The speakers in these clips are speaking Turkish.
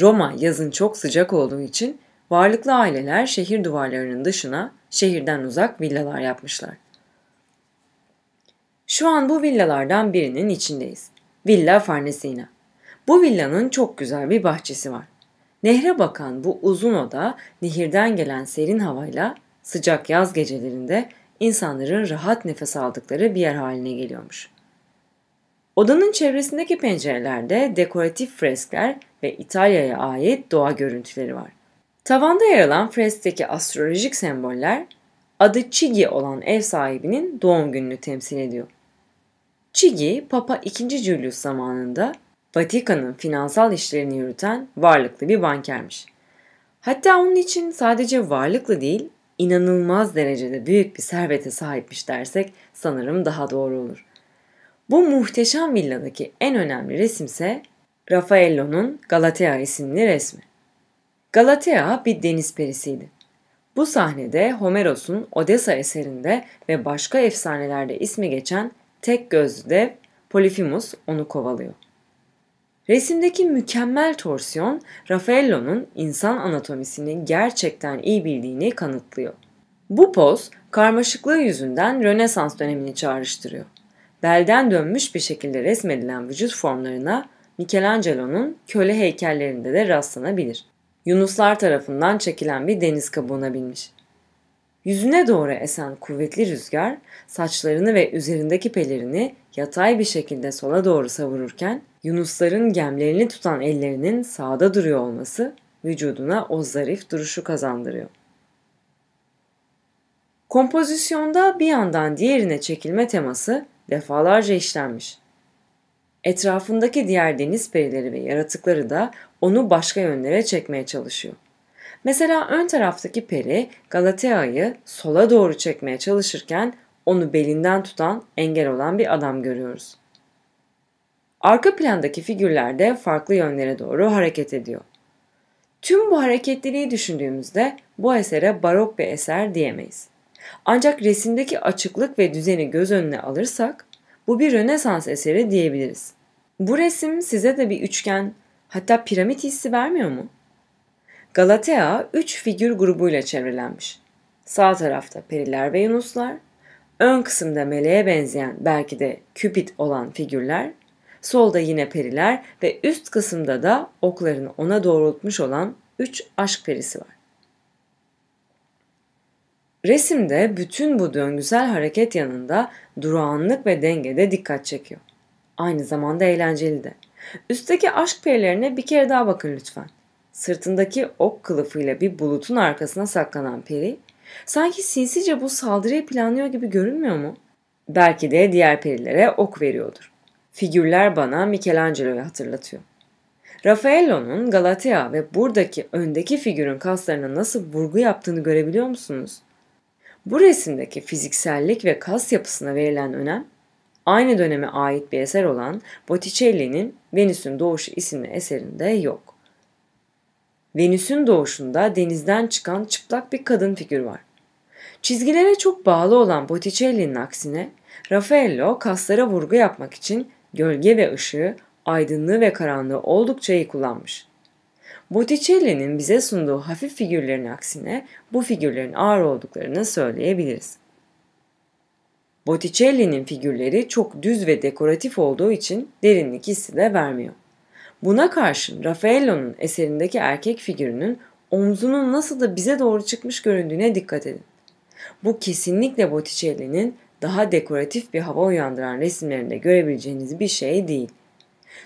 Roma yazın çok sıcak olduğu için varlıklı aileler şehir duvarlarının dışına şehirden uzak villalar yapmışlar. Şu an bu villalardan birinin içindeyiz. Villa Farnesina. Bu villanın çok güzel bir bahçesi var. Nehre bakan bu uzun oda nehirden gelen serin havayla sıcak yaz gecelerinde insanların rahat nefes aldıkları bir yer haline geliyormuş.'' Odanın çevresindeki pencerelerde dekoratif freskler ve İtalya'ya ait doğa görüntüleri var. Tavanda yer alan freskteki astrolojik semboller adı Chigi olan ev sahibinin doğum gününü temsil ediyor. Chigi, Papa II. Julius zamanında Vatikan'ın finansal işlerini yürüten varlıklı bir bankermiş. Hatta onun için sadece varlıklı değil, inanılmaz derecede büyük bir servete sahipmiş dersek sanırım daha doğru olur. Bu muhteşem villadaki en önemli resimse Raffaello'nun Galatea isimli resmi. Galatea bir deniz perisiydi. Bu sahnede Homeros'un Odessa eserinde ve başka efsanelerde ismi geçen tek gözlü dev Polifimus onu kovalıyor. Resimdeki mükemmel torsiyon Raffaello'nun insan anatomisini gerçekten iyi bildiğini kanıtlıyor. Bu poz karmaşıklığı yüzünden Rönesans dönemini çağrıştırıyor belden dönmüş bir şekilde resmedilen vücut formlarına Michelangelo'nun köle heykellerinde de rastlanabilir. Yunuslar tarafından çekilen bir deniz kabuğuna binmiş. Yüzüne doğru esen kuvvetli rüzgar saçlarını ve üzerindeki pelerini yatay bir şekilde sola doğru savururken Yunusların gemlerini tutan ellerinin sağda duruyor olması vücuduna o zarif duruşu kazandırıyor. Kompozisyonda bir yandan diğerine çekilme teması defalarca işlenmiş. Etrafındaki diğer deniz perileri ve yaratıkları da onu başka yönlere çekmeye çalışıyor. Mesela ön taraftaki peri Galatea'yı sola doğru çekmeye çalışırken onu belinden tutan, engel olan bir adam görüyoruz. Arka plandaki figürler de farklı yönlere doğru hareket ediyor. Tüm bu hareketliliği düşündüğümüzde bu esere barok bir eser diyemeyiz. Ancak resimdeki açıklık ve düzeni göz önüne alırsak bu bir Rönesans eseri diyebiliriz. Bu resim size de bir üçgen hatta piramit hissi vermiyor mu? Galatea üç figür grubuyla çevrilenmiş. Sağ tarafta periler ve yunuslar, ön kısımda meleğe benzeyen belki de küpit olan figürler, solda yine periler ve üst kısımda da oklarını ona doğrultmuş olan üç aşk perisi var. Resimde bütün bu döngüsel hareket yanında durağanlık ve dengede dikkat çekiyor. Aynı zamanda eğlenceli de. Üstteki aşk perilerine bir kere daha bakın lütfen. Sırtındaki ok kılıfıyla bir bulutun arkasına saklanan peri, sanki sinsice bu saldırıyı planlıyor gibi görünmüyor mu? Belki de diğer perilere ok veriyordur. Figürler bana Michelangelo'yu hatırlatıyor. Raffaello'nun Galatea ve buradaki öndeki figürün kaslarına nasıl vurgu yaptığını görebiliyor musunuz? Bu resimdeki fiziksellik ve kas yapısına verilen önem, aynı döneme ait bir eser olan Botticelli'nin Venüs'ün Doğuşu isimli eserinde yok. Venüs'ün doğuşunda denizden çıkan çıplak bir kadın figür var. Çizgilere çok bağlı olan Botticelli'nin aksine Raffaello kaslara vurgu yapmak için gölge ve ışığı, aydınlığı ve karanlığı oldukça iyi kullanmış. Botticelli'nin bize sunduğu hafif figürlerin aksine bu figürlerin ağır olduklarını söyleyebiliriz. Botticelli'nin figürleri çok düz ve dekoratif olduğu için derinlik hissi de vermiyor. Buna karşın Raffaello'nun eserindeki erkek figürünün omzunun nasıl da bize doğru çıkmış göründüğüne dikkat edin. Bu kesinlikle Botticelli'nin daha dekoratif bir hava uyandıran resimlerinde görebileceğiniz bir şey değil.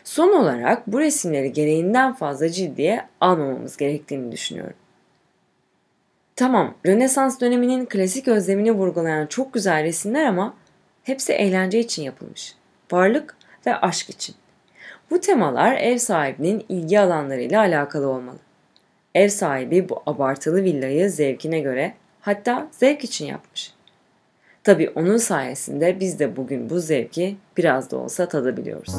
Son olarak bu resimleri gereğinden fazla ciddiye almamamız gerektiğini düşünüyorum. Tamam, Rönesans döneminin klasik özlemini vurgulayan çok güzel resimler ama hepsi eğlence için yapılmış. Varlık ve aşk için. Bu temalar ev sahibinin ilgi alanlarıyla alakalı olmalı. Ev sahibi bu abartılı villayı zevkine göre hatta zevk için yapmış. Tabii onun sayesinde biz de bugün bu zevki biraz da olsa tadabiliyoruz.